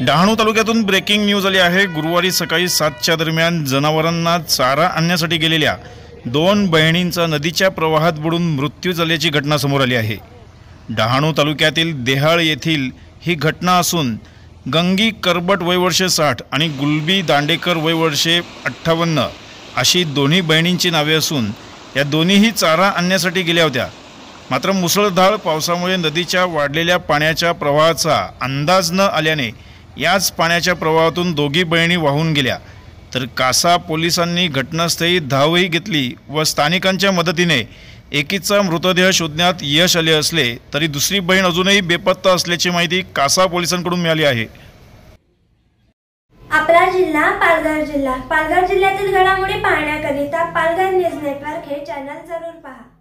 डहाणू तालुक्यातून breaking news आली आहे गुरुवारी सकाळी सातच्या दरम्यान जनावरांना चारा आणण्यासाठी गेलेल्या दोन बहिणींचा नदीच्या प्रवाहात बुडून मृत्यू झाल्याची घटना समोर आली आहे डहाणू तालुक्यातील देहाळ येथील ही घटना असून गंगी करबट वयवर्षे साठ आणि गुलबी दांडेकर वयवर्षे अठ्ठावन्न अशी दोन्ही बहिणींची नावे असून या दोन्हीही चारा आणण्यासाठी गेल्या होत्या मात्र मुसळधार पावसामुळे नदीच्या वाढलेल्या पाण्याच्या प्रवाहाचा अंदाज न आल्याने याच पाण्याच्या प्रवाहातून दोघी बहिणी वाहून गेल्या तर कासा पोलिसांनी घटनास्थळी धावही घेतली व स्थानिकांच्या मदतीने एकीचा मृतदेह शोधण्यात यश आले असले तरी दुसरी बहीण अजूनही बेपत्ता असल्याची माहिती कासा पोलिसांकडून मिळाली आहे आपला जिल्हा पालघर जिल्हा पालघर जिल्ह्यातील घडामोडी पाहण्याकरिता पालघर न्यूज नेटवर्क हे चॅनल जरूर पहा